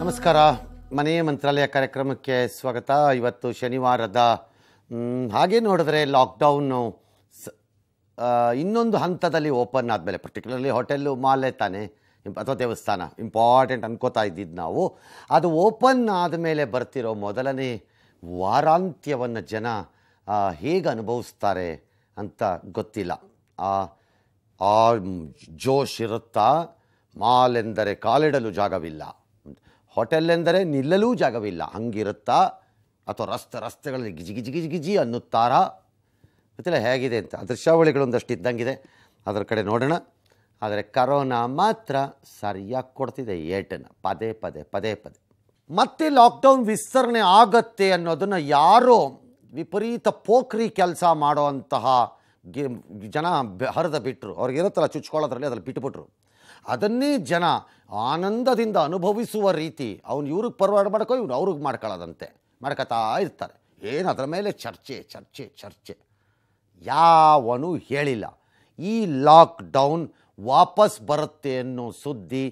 ನಮಸ್ಕಾರ ಮನೆ ಮಂತ್ರಾಲಯ ಕಾರ್ಯಕ್ರಮಕ್ಕೆ ಸ್ವಾಗತ ಇವತ್ತು ಶನಿವಾರದ ಹಾಗೆ ನೋಡಿದ್ರೆ ಲಾಕ್ಡೌನು ಸ ಇನ್ನೊಂದು ಹಂತದಲ್ಲಿ ಓಪನ್ ಆದಮೇಲೆ ಪರ್ಟಿಕ್ಯುಲರ್ಲಿ ಹೋಟೆಲ್ಲು ಮಾಲೇ ತಾನೆ ಅಥವಾ ದೇವಸ್ಥಾನ ಇಂಪಾರ್ಟೆಂಟ್ ಅನ್ಕೋತಾ ಇದ್ದಿದ್ದು ನಾವು ಅದು ಓಪನ್ ಆದಮೇಲೆ ಬರ್ತಿರೋ ಮೊದಲನೇ ವಾರಾಂತ್ಯವನ್ನು ಜನ ಹೇಗೆ ಅನುಭವಿಸ್ತಾರೆ ಅಂತ ಗೊತ್ತಿಲ್ಲ ಆ ಜೋಶ್ ಇರುತ್ತಾ ಮಾಲ್ ಎಂದರೆ ಕಾಲಿಡಲು ಜಾಗವಿಲ್ಲ ಹೋಟೆಲ್ ಎಂದರೆ ನಿಲ್ಲಲೂ ಜಾಗವಿಲ್ಲ ಹಂಗಿರುತ್ತಾ ಅಥವಾ ರಸ್ತೆ ರಸ್ತೆಗಳಲ್ಲಿ ಗಿಜಿ ಗಿಜಿ ಗಿಜಿ ಗಿಜಿ ಅನ್ನುತ್ತಾರಾ ಗೊತ್ತಿಲ್ಲ ಹೇಗಿದೆ ಅಂತ ದೃಶ್ಯಾವಳಿಗಳೊಂದಷ್ಟು ಇದ್ದಂಗಿದೆ ಅದರ ಕಡೆ ನೋಡೋಣ ಆದರೆ ಕರೋನಾ ಮಾತ್ರ ಸರಿಯಾಗಿ ಕೊಡ್ತಿದೆ ಏಟನ್ನು ಪದೇ ಪದೇ ಪದೇ ಪದೇ ಮತ್ತೆ ಲಾಕ್ಡೌನ್ ವಿಸ್ತರಣೆ ಆಗತ್ತೆ ಅನ್ನೋದನ್ನು ಯಾರೋ ವಿಪರೀತ ಪೋಖ್ರಿ ಕೆಲಸ ಗಿ ಜನ ಹರಿದ ಬಿಟ್ಟರು ಅವ್ರಿಗೆ ಇರುತ್ತಲ್ಲ ಚುಚ್ಕೊಳ್ಳೋದ್ರಲ್ಲಿ ಅದ್ರಲ್ಲಿ ಬಿಟ್ಬಿಟ್ರು ಅದನ್ನೇ ಜನ ಆನಂದದಿಂದ ಅನುಭವಿಸುವ ರೀತಿ ಅವನು ಇವ್ರಿಗೆ ಪರ್ವಾಡ ಮಾಡ್ಕೋ ಇವ್ನು ಅವ್ರಿಗೆ ಮಾಡ್ಕೊಳ್ಳೋದಂತೆ ಮಾಡ್ಕೊತಾ ಇರ್ತಾರೆ ಏನು ಅದರ ಮೇಲೆ ಚರ್ಚೆ ಚರ್ಚೆ ಚರ್ಚೆ ಯಾವನು ಹೇಳಿಲ್ಲ ಈ ಲಾಕ್ಡೌನ್ ವಾಪಸ್ ಬರುತ್ತೆ ಅನ್ನೋ ಸುದ್ದಿ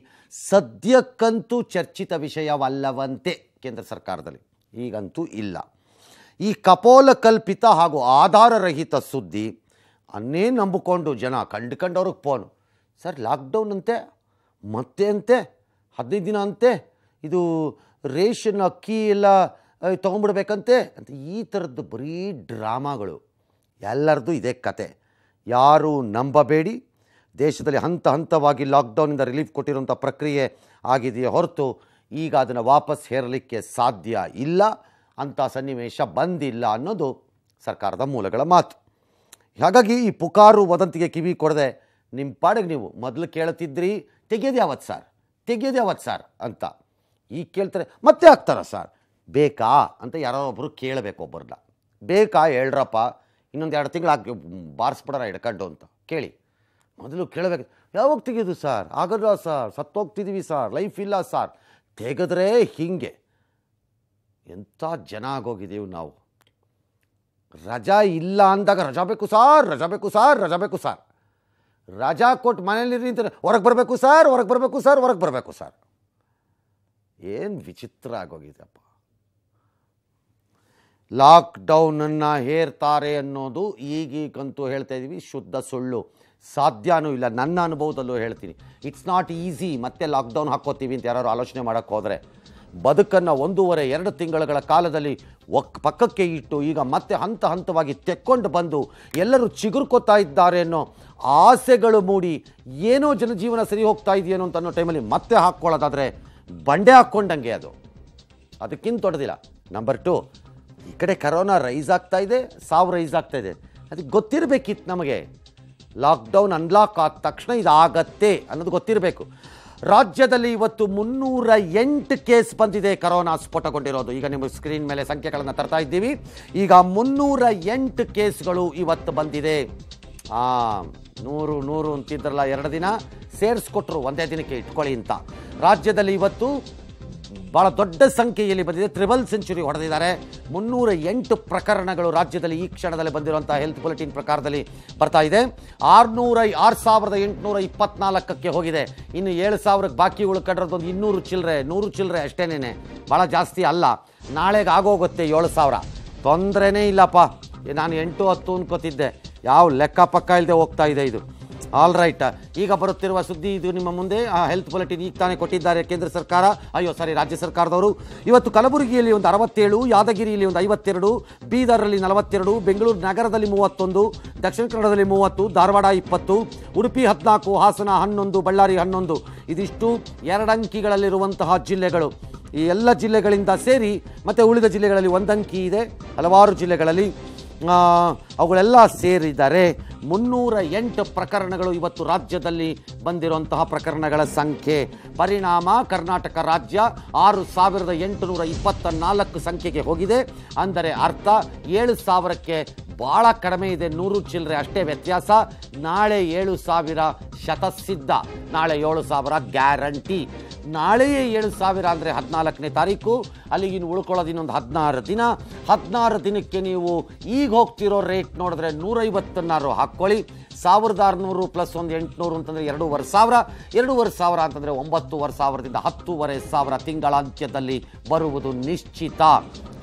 ಸದ್ಯಕ್ಕಂತೂ ಚರ್ಚಿತ ವಿಷಯವಲ್ಲವಂತೆ ಕೇಂದ್ರ ಸರ್ಕಾರದಲ್ಲಿ ಈಗಂತೂ ಇಲ್ಲ ಈ ಕಪೋಲ ಕಲ್ಪಿತ ಹಾಗೂ ಆಧಾರರಹಿತ ಸುದ್ದಿ ಅನ್ನೇ ನಂಬಿಕೊಂಡು ಜನ ಕಂಡು ಕಂಡವ್ರಿಗೆ ಫೋನು ಸರ್ ಲಾಕ್ಡೌನ್ ಅಂತೆ ಮತ್ತೆ ಅಂತೆ ಹದಿನೈದು ದಿನ ಅಂತೆ ಇದು ರೇಷನ್ ಅಕ್ಕಿ ಎಲ್ಲ ತೊಗೊಂಡ್ಬಿಡ್ಬೇಕಂತೆ ಅಂತ ಈ ಥರದ್ದು ಬರೀ ಡ್ರಾಮಾಗಳು ಎಲ್ಲರದ್ದು ಇದೇ ಕತೆ ಯಾರೂ ನಂಬಬೇಡಿ ದೇಶದಲ್ಲಿ ಹಂತ ಹಂತವಾಗಿ ಲಾಕ್ಡೌನಿಂದ ರಿಲೀಫ್ ಕೊಟ್ಟಿರುವಂಥ ಪ್ರಕ್ರಿಯೆ ಆಗಿದೆಯೇ ಹೊರತು ಈಗ ಅದನ್ನು ವಾಪಸ್ ಹೇರಲಿಕ್ಕೆ ಸಾಧ್ಯ ಇಲ್ಲ ಅಂಥ ಸನ್ನಿವೇಶ ಬಂದಿಲ್ಲ ಅನ್ನೋದು ಸರ್ಕಾರದ ಮೂಲಗಳ ಮಾತು ಹಾಗಾಗಿ ಈ ಪುಕಾರು ವದಂತಿಗೆ ಕಿವಿ ಕೊಡದೆ ನಿಮ್ಮ ಪಾಡಿಗೆ ನೀವು ಮೊದಲು ಕೇಳ್ತಿದ್ರಿ ತೆಗೆಯೋದು ಯಾವತ್ತು ಸರ್ ತೆಗೆಯೋದು ಯಾವತ್ತು ಸರ್ ಅಂತ ಈಗ ಕೇಳ್ತಾರೆ ಮತ್ತೆ ಹಾಕ್ತಾರ ಸರ್ ಬೇಕಾ ಅಂತ ಯಾರೋ ಒಬ್ಬರು ಕೇಳಬೇಕು ಒಬ್ಬರನ್ನ ಬೇಕಾ ಹೇಳ್ರಪ್ಪ ಇನ್ನೊಂದು ಎರಡು ತಿಂಗಳು ಹಾಕಿ ಬಾರಿಸ್ಬಿಡಾರ ಹಿಡ್ಕೊಂಡು ಅಂತ ಕೇಳಿ ಮೊದಲು ಕೇಳಬೇಕು ಯಾವಾಗ ತೆಗೆಯೋದು ಸರ್ ಆಗಲ್ಲ ಸರ್ ಸತ್ತೋಗ್ತಿದ್ದೀವಿ ಸರ್ ಲೈಫ್ ಇಲ್ಲ ಸಾರ್ ತೆಗೆದ್ರೆ ಹೀಗೆ ಎಂಥ ಜನ ಆಗೋಗಿದ್ದೀವಿ ನಾವು ರಜಾ ಇಲ್ಲ ಅಂದಾಗ ರಜಾ ಬೇಕು ಸಾರ್ ರಜಾ ಬೇಕು ಸಾರ್ ರಜಾ ಬೇಕು ಸಾರ್ ರಜಾ ಕೊಟ್ಟು ಮನೇಲಿ ನಿಂತಾರೆ ಹೊರಗೆ ಬರಬೇಕು ಸರ್ ಹೊರಗೆ ಬರಬೇಕು ಸರ್ ಹೊರಗೆ ಬರಬೇಕು ಸರ್ ಏನು ವಿಚಿತ್ರ ಆಗೋಗಿದೆಯಪ್ಪ ಲಾಕ್ಡೌನನ್ನು ಹೇರ್ತಾರೆ ಅನ್ನೋದು ಈಗೀಗಂತೂ ಹೇಳ್ತಾ ಇದ್ದೀವಿ ಶುದ್ಧ ಸುಳ್ಳು ಸಾಧ್ಯನೂ ಇಲ್ಲ ನನ್ನ ಅನುಭವದಲ್ಲೂ ಹೇಳ್ತೀನಿ ಇಟ್ಸ್ ನಾಟ್ ಈಸಿ ಮತ್ತೆ ಲಾಕ್ಡೌನ್ ಹಾಕೋತೀವಿ ಅಂತ ಯಾರು ಆಲೋಚನೆ ಮಾಡೋಕ್ಕೆ ಹೋದರೆ ಬದುಕನ್ನು ಒಂದೂವರೆ ಎರಡು ತಿಂಗಳುಗಳ ಕಾಲದಲ್ಲಿ ಒಕ್ ಪಕ್ಕಕ್ಕೆ ಇಟ್ಟು ಈಗ ಮತ್ತೆ ಹಂತ ಹಂತವಾಗಿ ತೆಕ್ಕೊಂಡು ಬಂದು ಎಲ್ಲರೂ ಚಿಗುರ್ಕೋತಾ ಇದ್ದಾರೆ ಅನ್ನೋ ಆಸೆಗಳು ಮೂಡಿ ಏನೋ ಜನಜೀವನ ಸರಿ ಹೋಗ್ತಾ ಇದೆಯೇನೋ ಅಂತ ಅನ್ನೋ ಟೈಮಲ್ಲಿ ಮತ್ತೆ ಹಾಕ್ಕೊಳ್ಳೋದಾದರೆ ಬಂಡೆ ಹಾಕ್ಕೊಂಡಂಗೆ ಅದು ಅದಕ್ಕಿಂತ ದೊಡ್ಡದಿಲ್ಲ ನಂಬರ್ ಟು ಈ ಕಡೆ ಕರೋನಾ ರೈಸ್ ಆಗ್ತಾ ಇದೆ ಸಾವು ರೈಸ್ ಆಗ್ತಾ ಇದೆ ಅದಕ್ಕೆ ಗೊತ್ತಿರಬೇಕಿತ್ತು ನಮಗೆ ಲಾಕ್ಡೌನ್ ಅನ್ಲಾಕ್ ಆದ ತಕ್ಷಣ ಇದಾಗತ್ತೆ ಅನ್ನೋದು ಗೊತ್ತಿರಬೇಕು ರಾಜ್ಯದಲ್ಲಿ ಇವತ್ತು ಮುನ್ನೂರ ಎಂಟು ಕೇಸ್ ಬಂದಿದೆ ಕರೋನಾ ಸ್ಫೋಟಗೊಂಡಿರೋದು ಈಗ ನಿಮ್ಮ ಸ್ಕ್ರೀನ್ ಮೇಲೆ ಸಂಖ್ಯೆಗಳನ್ನು ತರ್ತಾ ಇದ್ದೀವಿ ಈಗ ಮುನ್ನೂರ ಎಂಟು ಕೇಸ್ಗಳು ಇವತ್ತು ಬಂದಿದೆ ಆ ನೂರು ನೂರು ಅಂತಿದ್ರಲ್ಲ ಎರಡು ದಿನ ಸೇರಿಸ್ಕೊಟ್ರು ಒಂದೇ ದಿನಕ್ಕೆ ಇಟ್ಕೊಳ್ಳಿ ಅಂತ ರಾಜ್ಯದಲ್ಲಿ ಇವತ್ತು ಬಹಳ ದೊಡ್ಡ ಸಂಖ್ಯೆಯಲ್ಲಿ ಬಂದಿದೆ ತ್ರಿಬಲ್ ಸೆಂಚುರಿ ಹೊಡೆದಿದ್ದಾರೆ ಮುನ್ನೂರ ಎಂಟು ಪ್ರಕರಣಗಳು ರಾಜ್ಯದಲ್ಲಿ ಈ ಕ್ಷಣದಲ್ಲಿ ಬಂದಿರುವಂತಹ ಹೆಲ್ತ್ ಬುಲೆಟಿನ್ ಪ್ರಕಾರದಲ್ಲಿ ಬರ್ತಾ ಇದೆ ಆರುನೂರ ಆರು ಸಾವಿರದ ಎಂಟುನೂರ ಇಪ್ಪತ್ನಾಲ್ಕಕ್ಕೆ ಹೋಗಿದೆ ಇನ್ನು ಏಳು ಸಾವಿರಕ್ಕೆ ಬಾಕಿ ಒಂದು ಇನ್ನೂರು ಚಿಲ್ಲರೆ ನೂರು ಚಿಲ್ಲರೆ ಅಷ್ಟೇನೇ ಭಾಳ ಜಾಸ್ತಿ ಅಲ್ಲ ನಾಳೆಗೆ ಆಗೋಗುತ್ತೆ ಏಳು ಸಾವಿರ ತೊಂದರೆನೇ ಇಲ್ಲಪ್ಪ ನಾನು ಎಂಟು ಹತ್ತು ಅನ್ಕೋತಿದ್ದೆ ಯಾವ ಲೆಕ್ಕ ಪಕ್ಕ ಇಲ್ಲದೆ ಹೋಗ್ತಾ ಇದೆ ಇದು ಆಲ್ ರೈಟ್ ಈಗ ಬರುತ್ತಿರುವ ಸುದ್ದಿ ಇದು ನಿಮ್ಮ ಮುಂದೆ ಆ ಹೆಲ್ತ್ ಬುಲೆಟಿನ್ ಈಗ ತಾನೇ ಕೊಟ್ಟಿದ್ದಾರೆ ಕೇಂದ್ರ ಸರ್ಕಾರ ಅಯ್ಯೋ ಸಾರಿ ರಾಜ್ಯ ಸರ್ಕಾರದವರು ಇವತ್ತು ಕಲಬುರಗಿಯಲ್ಲಿ ಒಂದು ಅರವತ್ತೇಳು ಯಾದಗಿರಿಯಲ್ಲಿ ಒಂದು ಐವತ್ತೆರಡು ಬೀದರಲ್ಲಿ ನಲವತ್ತೆರಡು ಬೆಂಗಳೂರು ನಗರದಲ್ಲಿ ಮೂವತ್ತೊಂದು ದಕ್ಷಿಣ ಕನ್ನಡದಲ್ಲಿ ಮೂವತ್ತು ಧಾರವಾಡ ಇಪ್ಪತ್ತು ಉಡುಪಿ ಹದಿನಾಲ್ಕು ಹಾಸನ ಹನ್ನೊಂದು ಬಳ್ಳಾರಿ ಹನ್ನೊಂದು ಇದಿಷ್ಟು ಎರಡಂಕಿಗಳಲ್ಲಿರುವಂತಹ ಜಿಲ್ಲೆಗಳು ಈ ಎಲ್ಲ ಜಿಲ್ಲೆಗಳಿಂದ ಸೇರಿ ಮತ್ತು ಉಳಿದ ಜಿಲ್ಲೆಗಳಲ್ಲಿ ಒಂದಂಕಿ ಇದೆ ಹಲವಾರು ಜಿಲ್ಲೆಗಳಲ್ಲಿ ಅವುಗಳೆಲ್ಲ ಸೇರಿದರೆ ಮುನ್ನೂರ ಎಂಟು ಪ್ರಕರಣಗಳು ಇವತ್ತು ರಾಜ್ಯದಲ್ಲಿ ಬಂದಿರುವಂತಹ ಪ್ರಕರಣಗಳ ಸಂಖ್ಯೆ ಪರಿಣಾಮ ಕರ್ನಾಟಕ ರಾಜ್ಯ ಆರು ಸಾವಿರದ ಎಂಟುನೂರ ಇಪ್ಪತ್ತ ನಾಲ್ಕು ಸಂಖ್ಯೆಗೆ ಹೋಗಿದೆ ಅಂದರೆ ಅರ್ಥ ಏಳು ಸಾವಿರಕ್ಕೆ ಭಾಳ ಕಡಿಮೆ ಇದೆ ನೂರು ಚಿಲ್ಲರೆ ಅಷ್ಟೇ ವ್ಯತ್ಯಾಸ ನಾಳೆ ಏಳು ಸಾವಿರ ಶತಸಿದ್ಧ ನಾಳೆ ಏಳು ಸಾವಿರ ಗ್ಯಾರಂಟಿ ನಾಳೆಯೇ ಏಳು ಸಾವಿರ ಅಂದರೆ ಹದಿನಾಲ್ಕನೇ ತಾರೀಕು ಅಲ್ಲಿಗೆ ಇನ್ನು ಉಳ್ಕೊಳ್ಳೋದು ಇನ್ನೊಂದು ಹದಿನಾರು ದಿನ ಹದಿನಾರು ದಿನಕ್ಕೆ ನೀವು ಈಗ ಹೋಗ್ತಿರೋ ರೇಟ್ ನೋಡಿದ್ರೆ ನೂರೈವತ್ತನ್ನಾರು ಹಾಕ್ಕೊಳ್ಳಿ ಸಾವಿರದ ಆರುನೂರು ಪ್ಲಸ್ ಒಂದು ಎಂಟುನೂರು ಅಂತಂದರೆ ಎರಡೂವರೆ ಸಾವಿರ ಎರಡೂವರೆ ಸಾವಿರ ಅಂತಂದರೆ ಒಂಬತ್ತುವರೆ ಸಾವಿರದಿಂದ ಹತ್ತೂವರೆ ಸಾವಿರ ತಿಂಗಳಾಂತ್ಯದಲ್ಲಿ ಬರುವುದು ನಿಶ್ಚಿತ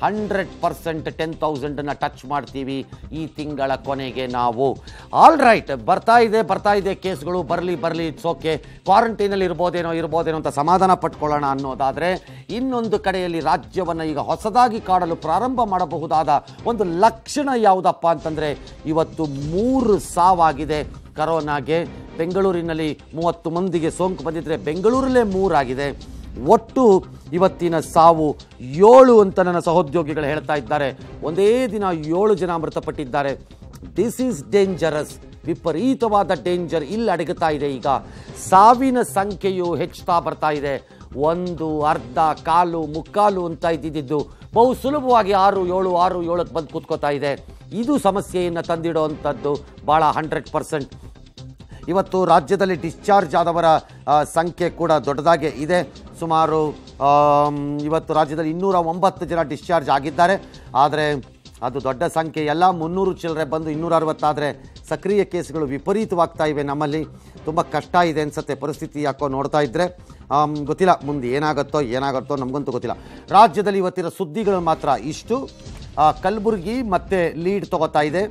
ಹಂಡ್ರೆಡ್ ಪರ್ಸೆಂಟ್ ಟೆನ್ ತೌಸಂಡನ್ನು ಟಚ್ ಮಾಡ್ತೀವಿ ಈ ತಿಂಗಳ ಕೊನೆಗೆ ನಾವು ಆಲ್ ರೈಟ್ ಬರ್ತಾ ಇದೆ ಬರ್ತಾ ಇದೆ ಕೇಸ್ಗಳು ಬರಲಿ ಬರಲಿ ಇಟ್ಸ್ ಓಕೆ ಕ್ವಾರಂಟೈನಲ್ಲಿ ಇರ್ಬೋದೇನೋ ಇರ್ಬೋದೇನೋ ಅಂತ ಸಮಾಧಾನ ಪಟ್ಕೊಳ್ಳೋಣ ಅನ್ನೋದಾದರೆ ಇನ್ನೊಂದು ಕಡೆಯಲ್ಲಿ ರಾಜ್ಯವನ್ನು ಈಗ ಹೊಸದಾಗಿ ಕಾಡಲು ಪ್ರಾರಂಭ ಮಾಡಬಹುದಾದ ಒಂದು ಲಕ್ಷಣ ಯಾವುದಪ್ಪ ಅಂತಂದರೆ ಇವತ್ತು ಮೂರು ಸಾವಾಗಿ ಆಗಿದೆ ಕರೋನಾಗೆ ಬೆಂಗಳೂರಿನಲ್ಲಿ ಮೂವತ್ತು ಮಂದಿಗೆ ಸೋಂಕು ಬಂದಿದ್ದರೆ ಬೆಂಗಳೂರಲ್ಲೇ ಮೂರಾಗಿದೆ ಒಟ್ಟು ಇವತ್ತಿನ ಸಾವು ಏಳು ಅಂತ ನನ್ನ ಸಹೋದ್ಯೋಗಿಗಳು ಹೇಳ್ತಾ ಇದ್ದಾರೆ ಒಂದೇ ದಿನ ಏಳು ಜನ ಮೃತಪಟ್ಟಿದ್ದಾರೆ ದಿಸ್ ಈಸ್ ಡೇಂಜರಸ್ ವಿಪರೀತವಾದ ಡೇಂಜರ್ ಇಲ್ಲಿ ಅಡಗುತ್ತಾ ಇದೆ ಈಗ ಸಾವಿನ ಸಂಖ್ಯೆಯು ಹೆಚ್ಚುತ್ತಾ ಬರ್ತಾ ಇದೆ ಒಂದು ಅರ್ಧ ಕಾಲು ಮುಕ್ಕಾಲು ಅಂತ ಇದ್ದಿದ್ದು ಬಹು ಸುಲಭವಾಗಿ ಆರು ಏಳು ಆರು ಏಳಕ್ಕೆ ಬಂದು ಕೂತ್ಕೋತಾ ಇದೆ ಇದು ಸಮಸ್ಯೆಯನ್ನು ತಂದಿಡುವಂಥದ್ದು ಭಾಳ ಹಂಡ್ರೆಡ್ ಪರ್ಸೆಂಟ್ ಇವತ್ತು ರಾಜ್ಯದಲ್ಲಿ ಡಿಸ್ಚಾರ್ಜ್ ಆದವರ ಸಂಖ್ಯೆ ಕೂಡ ದೊಡ್ಡದಾಗೆ ಇದೆ ಸುಮಾರು ಇವತ್ತು ರಾಜ್ಯದಲ್ಲಿ ಇನ್ನೂರ ಒಂಬತ್ತು ಜನ ಡಿಸ್ಚಾರ್ಜ್ ಆಗಿದ್ದಾರೆ ಆದರೆ ಅದು ದೊಡ್ಡ ಸಂಖ್ಯೆ ಎಲ್ಲ ಮುನ್ನೂರು ಚಿಲ್ಲರೆ ಬಂದು ಇನ್ನೂರ ಅರವತ್ತಾದರೆ ಸಕ್ರಿಯ ಕೇಸ್ಗಳು ವಿಪರೀತವಾಗ್ತಾ ಇವೆ ನಮ್ಮಲ್ಲಿ ತುಂಬ ಕಷ್ಟ ಇದೆ ಅನಿಸುತ್ತೆ ಪರಿಸ್ಥಿತಿ ಯಾಕೋ ನೋಡ್ತಾ ಇದ್ದರೆ ಗೊತ್ತಿಲ್ಲ ಮುಂದೆ ಏನಾಗುತ್ತೋ ಏನಾಗುತ್ತೋ ನಮಗಂತೂ ಗೊತ್ತಿಲ್ಲ ರಾಜ್ಯದಲ್ಲಿ ಇವತ್ತಿನ ಸುದ್ದಿಗಳು ಮಾತ್ರ ಇಷ್ಟು ಕಲಬುರಗಿ ಮತ್ತೆ ಲೀಡ್ ತಗೋತಾ ಇದೆ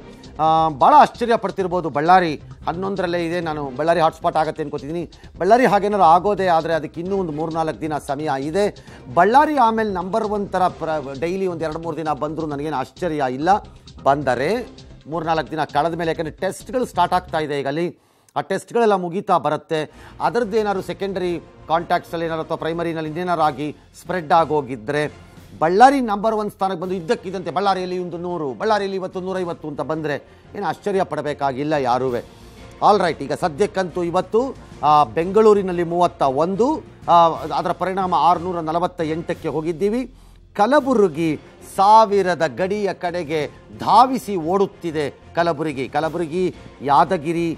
ಭಾಳ ಆಶ್ಚರ್ಯ ಪಡ್ತಿರ್ಬೋದು ಬಳ್ಳಾರಿ ಹನ್ನೊಂದರಲ್ಲೇ ಇದೆ ನಾನು ಬಳ್ಳಾರಿ ಹಾಟ್ಸ್ಪಾಟ್ ಆಗುತ್ತೆ ಅನ್ಕೋತಿದ್ದೀನಿ ಬಳ್ಳಾರಿ ಹಾಗೇನಾದ್ರು ಆಗೋದೇ ಆದರೆ ಅದಕ್ಕೆ ಇನ್ನೂ ಒಂದು ಮೂರು ನಾಲ್ಕು ದಿನ ಸಮಯ ಇದೆ ಬಳ್ಳಾರಿ ಆಮೇಲೆ ನಂಬರ್ ಒನ್ ಥರ ಪ್ರ ಡೈಲಿ ಒಂದು ಎರಡು ಮೂರು ದಿನ ಬಂದರೂ ನನಗೇನು ಆಶ್ಚರ್ಯ ಇಲ್ಲ ಬಂದರೆ ನಾಲ್ಕು ದಿನ ಕಳೆದ ಮೇಲೆ ಯಾಕೆಂದರೆ ಟೆಸ್ಟ್ಗಳು ಸ್ಟಾರ್ಟ್ ಆಗ್ತಾ ಇದೆ ಈಗ ಅಲ್ಲಿ ಆ ಟೆಸ್ಟ್ಗಳೆಲ್ಲ ಮುಗೀತಾ ಬರುತ್ತೆ ಅದರದ್ದು ಸೆಕೆಂಡರಿ ಕಾಂಟ್ಯಾಕ್ಟ್ಸಲ್ಲಿ ಏನಾರು ಅಥವಾ ಪ್ರೈಮರಿನಲ್ಲಿ ಇನ್ನೇನಾದ್ರು ಆಗಿ ಸ್ಪ್ರೆಡ್ ಆಗೋಗಿದ್ದರೆ ಬಳ್ಳಾರಿ ನಂಬರ್ ಒನ್ ಸ್ಥಾನಕ್ಕೆ ಬಂದು ಇದ್ದಕ್ಕಿದ್ದಂತೆ ಬಳ್ಳಾರಿಯಲ್ಲಿ ಒಂದು ನೂರು ಬಳ್ಳಾರಿಯಲ್ಲಿ ಇವತ್ತು ನೂರೈವತ್ತು ಅಂತ ಬಂದರೆ ಏನು ಆಶ್ಚರ್ಯ ಪಡಬೇಕಾಗಿಲ್ಲ ಯಾರೂ ಆಲ್ ರೈಟ್ ಈಗ ಸದ್ಯಕ್ಕಂತೂ ಇವತ್ತು ಬೆಂಗಳೂರಿನಲ್ಲಿ ಮೂವತ್ತ ಒಂದು ಅದರ ಪರಿಣಾಮ ಆರುನೂರ ನಲವತ್ತ ಎಂಟಕ್ಕೆ ಹೋಗಿದ್ದೀವಿ ಕಲಬುರಗಿ ಸಾವಿರದ ಗಡಿಯ ಕಡೆಗೆ ಧಾವಿಸಿ ಓಡುತ್ತಿದೆ ಕಲಬುರಗಿ ಕಲಬುರಗಿ ಯಾದಗಿರಿ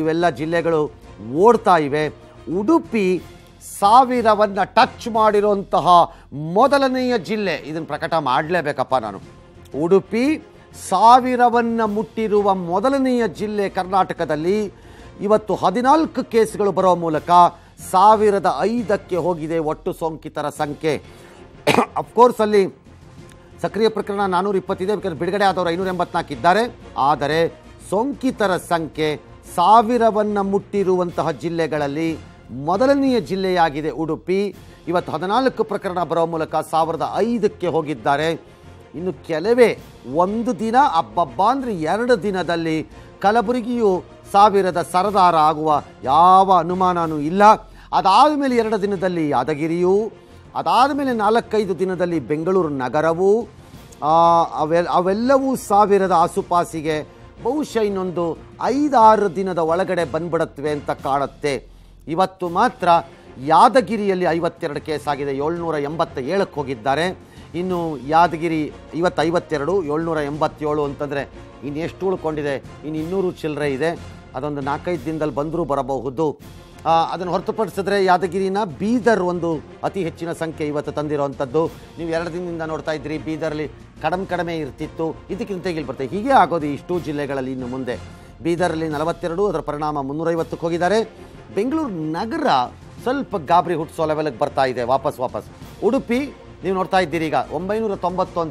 ಇವೆಲ್ಲ ಜಿಲ್ಲೆಗಳು ಓಡ್ತಾ ಇವೆ ಉಡುಪಿ ಸಾವಿರವನ್ನು ಟಚ್ ಮಾಡಿರುವಂತಹ ಮೊದಲನೆಯ ಜಿಲ್ಲೆ ಇದನ್ನು ಪ್ರಕಟ ಮಾಡಲೇಬೇಕಪ್ಪ ನಾನು ಉಡುಪಿ ಸಾವಿರವನ್ನು ಮುಟ್ಟಿರುವ ಮೊದಲನೆಯ ಜಿಲ್ಲೆ ಕರ್ನಾಟಕದಲ್ಲಿ ಇವತ್ತು ಹದಿನಾಲ್ಕು ಕೇಸ್ಗಳು ಬರುವ ಮೂಲಕ ಸಾವಿರದ ಐದಕ್ಕೆ ಹೋಗಿದೆ ಒಟ್ಟು ಸೋಂಕಿತರ ಸಂಖ್ಯೆ ಅಫ್ಕೋರ್ಸ್ ಅಲ್ಲಿ ಸಕ್ರಿಯ ಪ್ರಕರಣ ನಾನ್ನೂರ ಇಪ್ಪತ್ತಿದೆ ಬೇಕಾದ್ರೆ ಬಿಡುಗಡೆ ಆದವರು ಐನೂರ ಎಂಬತ್ನಾಲ್ಕು ಇದ್ದಾರೆ ಆದರೆ ಸೋಂಕಿತರ ಸಂಖ್ಯೆ ಸಾವಿರವನ್ನು ಮುಟ್ಟಿರುವಂತಹ ಜಿಲ್ಲೆಗಳಲ್ಲಿ ಮೊದಲನೆಯ ಜಿಲ್ಲೆಯಾಗಿದೆ ಉಡುಪಿ ಇವತ್ತು ಹದಿನಾಲ್ಕು ಪ್ರಕರಣ ಬರುವ ಮೂಲಕ ಸಾವಿರದ ಐದಕ್ಕೆ ಹೋಗಿದ್ದಾರೆ ಇನ್ನು ಕೆಲವೇ ಒಂದು ದಿನ ಅಬ್ಬಬ್ಬ ಅಂದರೆ ಎರಡು ದಿನದಲ್ಲಿ ಕಲಬುರಗಿಯು ಸಾವಿರದ ಸರದಾರ ಆಗುವ ಯಾವ ಅನುಮಾನವೂ ಇಲ್ಲ ಅದಾದ ಮೇಲೆ ಎರಡು ದಿನದಲ್ಲಿ ಯಾದಗಿರಿಯೂ ಅದಾದ ಮೇಲೆ ನಾಲ್ಕೈದು ದಿನದಲ್ಲಿ ಬೆಂಗಳೂರು ನಗರವು ಅವೆ ಅವೆಲ್ಲವೂ ಸಾವಿರದ ಆಸುಪಾಸಿಗೆ ಬಹುಶಃ ಇನ್ನೊಂದು ಐದಾರು ದಿನದ ಒಳಗಡೆ ಬಂದ್ಬಿಡತ್ವೆ ಅಂತ ಕಾಣುತ್ತೆ ಇವತ್ತು ಮಾತ್ರ ಯಾದಗಿರಿಯಲ್ಲಿ ಐವತ್ತೆರಡು ಕೇಸ್ ಆಗಿದೆ ಏಳ್ನೂರ ಎಂಬತ್ತ ಏಳಕ್ಕೆ ಹೋಗಿದ್ದಾರೆ ಇನ್ನು ಯಾದಗಿರಿ ಇವತ್ತು ಐವತ್ತೆರಡು ಏಳ್ನೂರ ಎಂಬತ್ತೇಳು ಅಂತಂದರೆ ಇನ್ನು ಎಷ್ಟು ಉಳ್ಕೊಂಡಿದೆ ಇನ್ನು ಇನ್ನೂರು ಚಿಲ್ಲರೆ ಇದೆ ಅದೊಂದು ನಾಲ್ಕೈದು ದಿನದಲ್ಲಿ ಬಂದರೂ ಬರಬಹುದು ಅದನ್ನು ಹೊರತುಪಡಿಸಿದ್ರೆ ಯಾದಗಿರಿನ ಬೀದರ್ ಒಂದು ಅತಿ ಹೆಚ್ಚಿನ ಸಂಖ್ಯೆ ಇವತ್ತು ತಂದಿರುವಂಥದ್ದು ನೀವು ಎರಡು ದಿನದಿಂದ ನೋಡ್ತಾ ಇದ್ದೀರಿ ಬೀದರಲ್ಲಿ ಕಡಮ್ ಕಡಿಮೆ ಇರ್ತಿತ್ತು ಇದಕ್ಕಿಂತ ಇಲ್ಲಿ ಬರ್ತದೆ ಹೀಗೆ ಆಗೋದು ಇಷ್ಟು ಜಿಲ್ಲೆಗಳಲ್ಲಿ ಇನ್ನು ಮುಂದೆ ಬೀದರಲ್ಲಿ ನಲವತ್ತೆರಡು ಅದರ ಪರಿಣಾಮ ಮುನ್ನೂರೈವತ್ತಕ್ಕೆ ಹೋಗಿದ್ದಾರೆ ಬೆಂಗಳೂರು ನಗರ ಸ್ವಲ್ಪ ಗಾಬರಿ ಹುಟ್ಟಿಸೋ ಲೆವೆಲ್ಗೆ ಬರ್ತಾ ಇದೆ ವಾಪಸ್ ವಾಪಸ್ ಉಡುಪಿ ನೀವು ನೋಡ್ತಾ ಇದ್ದೀರಿ ಈಗ ಒಂಬೈನೂರ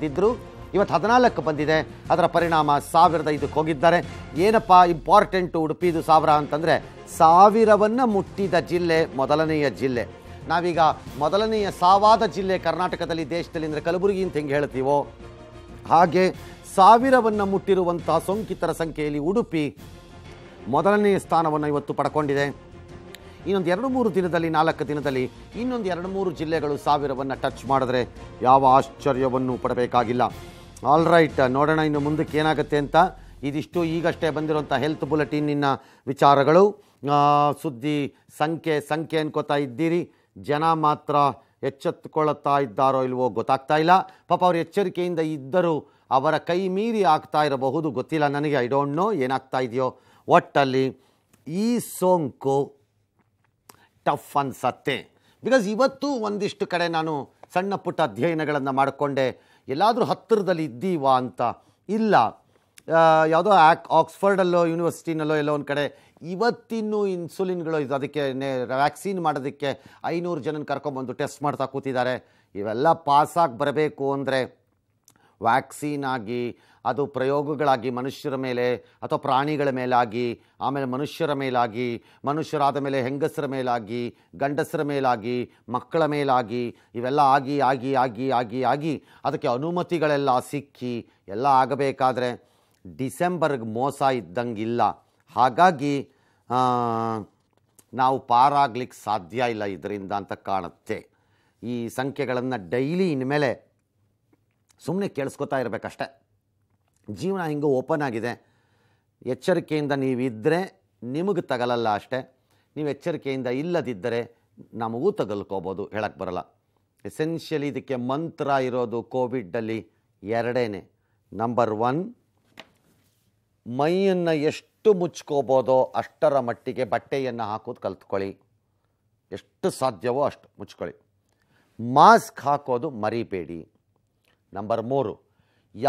ಇದ್ದರೂ ಇವತ್ತು ಹದಿನಾಲ್ಕು ಬಂದಿದೆ ಅದರ ಪರಿಣಾಮ ಸಾವಿರದ ಇದಕ್ಕೆ ಹೋಗಿದ್ದಾರೆ ಏನಪ್ಪ ಇಂಪಾರ್ಟೆಂಟು ಉಡುಪಿದು ಸಾವಿರ ಅಂತಂದರೆ ಸಾವಿರವನ್ನು ಮುಟ್ಟಿದ ಜಿಲ್ಲೆ ಮೊದಲನೆಯ ಜಿಲ್ಲೆ ನಾವೀಗ ಮೊದಲನೆಯ ಸಾವಾದ ಜಿಲ್ಲೆ ಕರ್ನಾಟಕದಲ್ಲಿ ದೇಶದಲ್ಲಿ ಅಂದರೆ ಕಲಬುರಗಿ ಅಂತ ಹೆಂಗೆ ಹೇಳ್ತೀವೋ ಹಾಗೆ ಸಾವಿರವನ್ನು ಮುಟ್ಟಿರುವಂತಹ ಸೋಂಕಿತರ ಸಂಖ್ಯೆಯಲ್ಲಿ ಉಡುಪಿ ಮೊದಲನೆಯ ಸ್ಥಾನವನ್ನು ಇವತ್ತು ಪಡ್ಕೊಂಡಿದೆ ಇನ್ನೊಂದು ಎರಡು ಮೂರು ದಿನದಲ್ಲಿ ನಾಲ್ಕು ದಿನದಲ್ಲಿ ಇನ್ನೊಂದು ಎರಡು ಮೂರು ಜಿಲ್ಲೆಗಳು ಸಾವಿರವನ್ನು ಟಚ್ ಮಾಡಿದ್ರೆ ಯಾವ ಆಶ್ಚರ್ಯವನ್ನು ಪಡಬೇಕಾಗಿಲ್ಲ ಆಲ್ ರೈಟ್ ನೋಡೋಣ ಇನ್ನು ಮುಂದಕ್ಕೆ ಏನಾಗುತ್ತೆ ಅಂತ ಇದಿಷ್ಟು ಈಗಷ್ಟೇ ಬಂದಿರುವಂಥ ಹೆಲ್ತ್ ಬುಲೆಟಿನ್ನ ವಿಚಾರಗಳು ಸುದ್ದಿ ಸಂಖ್ಯೆ ಸಂಖ್ಯೆ ಅನ್ಕೋತಾ ಇದ್ದೀರಿ ಜನ ಮಾತ್ರ ಎಚ್ಚೆತ್ತುಕೊಳ್ಳುತ್ತಾ ಇದ್ದಾರೋ ಇಲ್ವೋ ಗೊತ್ತಾಗ್ತಾ ಇಲ್ಲ ಪಾಪ ಅವರು ಎಚ್ಚರಿಕೆಯಿಂದ ಇದ್ದರೂ ಅವರ ಕೈ ಮೀರಿ ಆಗ್ತಾ ಇರಬಹುದು ಗೊತ್ತಿಲ್ಲ ನನಗೆ ಐ ಡೋಂಟ್ ನೋ ಏನಾಗ್ತಾ ಇದೆಯೋ ಒಟ್ಟಲ್ಲಿ ಈ ಸೋಂಕು ಟಫ್ ಅನ್ಸತ್ತೆ ಬಿಕಾಸ್ ಇವತ್ತು ಒಂದಿಷ್ಟು ಕಡೆ ನಾನು ಸಣ್ಣ ಪುಟ್ಟ ಅಧ್ಯಯನಗಳನ್ನು ಮಾಡಿಕೊಂಡೆ ಎಲ್ಲಾದರೂ ಹತ್ತಿರದಲ್ಲಿ ಇದ್ದೀವಾ ಅಂತ ಇಲ್ಲ ಯಾವುದೋ ಆಕ್ ಆಕ್ಸ್ಫರ್ಡಲ್ಲೋ ಯೂನಿವರ್ಸಿಟಿನಲ್ಲೋ ಎಲ್ಲೋ ಒಂದು ಕಡೆ ಇವತ್ತಿನ್ನೂ ಇನ್ಸುಲಿನ್ಗಳು ಇದು ಅದಕ್ಕೆ ವ್ಯಾಕ್ಸಿನ್ ಮಾಡೋದಕ್ಕೆ ಐನೂರು ಜನನ ಕರ್ಕೊಂಬಂದು ಟೆಸ್ಟ್ ಮಾಡ್ತಾ ಕೂತಿದ್ದಾರೆ ಇವೆಲ್ಲ ಪಾಸಾಗಿ ಬರಬೇಕು ಅಂದರೆ ವ್ಯಾಕ್ಸಿನ್ ಆಗಿ ಅದು ಪ್ರಯೋಗಗಳಾಗಿ ಮನುಷ್ಯರ ಮೇಲೆ ಅಥವಾ ಪ್ರಾಣಿಗಳ ಮೇಲಾಗಿ ಆಮೇಲೆ ಮನುಷ್ಯರ ಮೇಲಾಗಿ ಮನುಷ್ಯರಾದ ಮೇಲೆ ಹೆಂಗಸರ ಮೇಲಾಗಿ ಗಂಡಸರ ಮೇಲಾಗಿ ಮಕ್ಕಳ ಮೇಲಾಗಿ ಇವೆಲ್ಲ ಆಗಿ ಆಗಿ ಆಗಿ ಆಗಿ ಆಗಿ ಅದಕ್ಕೆ ಅನುಮತಿಗಳೆಲ್ಲ ಸಿಕ್ಕಿ ಎಲ್ಲ ಆಗಬೇಕಾದ್ರೆ ಡಿಸೆಂಬರ್ಗೆ ಮೋಸ ಇದ್ದಂಗಿಲ್ಲ ಹಾಗಾಗಿ ನಾವು ಪಾರಾಗಲಿಕ್ಕೆ ಸಾಧ್ಯ ಇಲ್ಲ ಇದರಿಂದ ಅಂತ ಕಾಣುತ್ತೆ ಈ ಸಂಖ್ಯೆಗಳನ್ನು ಡೈಲಿ ಇನ್ಮೇಲೆ ಸುಮ್ಮನೆ ಕೇಳಿಸ್ಕೊತಾ ಇರಬೇಕಷ್ಟೆ ಜೀವನ ಹಿಂಗೆ ಓಪನ್ ಆಗಿದೆ ಎಚ್ಚರಿಕೆಯಿಂದ ನೀವಿದ್ದರೆ ನಿಮಗೆ ತಗಲಲ್ಲ ಅಷ್ಟೆ ನೀವು ಎಚ್ಚರಿಕೆಯಿಂದ ಇಲ್ಲದಿದ್ದರೆ ನಮಗೂ ತಗಲ್ಕೋಬೋದು ಹೇಳಕ್ಕೆ ಬರಲ್ಲ ಎಸೆನ್ಷಿಯಲಿ ಇದಕ್ಕೆ ಮಂತ್ರ ಇರೋದು ಕೋವಿಡ್ಡಲ್ಲಿ ಎರಡೇ ನಂಬರ್ ಒನ್ ಮೈಯನ್ನು ಎಷ್ಟು ಮುಚ್ಕೋಬೋದೋ ಅಷ್ಟರ ಮಟ್ಟಿಗೆ ಬಟ್ಟೆಯನ್ನು ಹಾಕೋದು ಕಲ್ತ್ಕೊಳ್ಳಿ ಎಷ್ಟು ಸಾಧ್ಯವೋ ಅಷ್ಟು ಮುಚ್ಕೊಳ್ಳಿ ಮಾಸ್ಕ್ ಹಾಕೋದು ಮರಿಬೇಡಿ ನಂಬರ್ ಮೂರು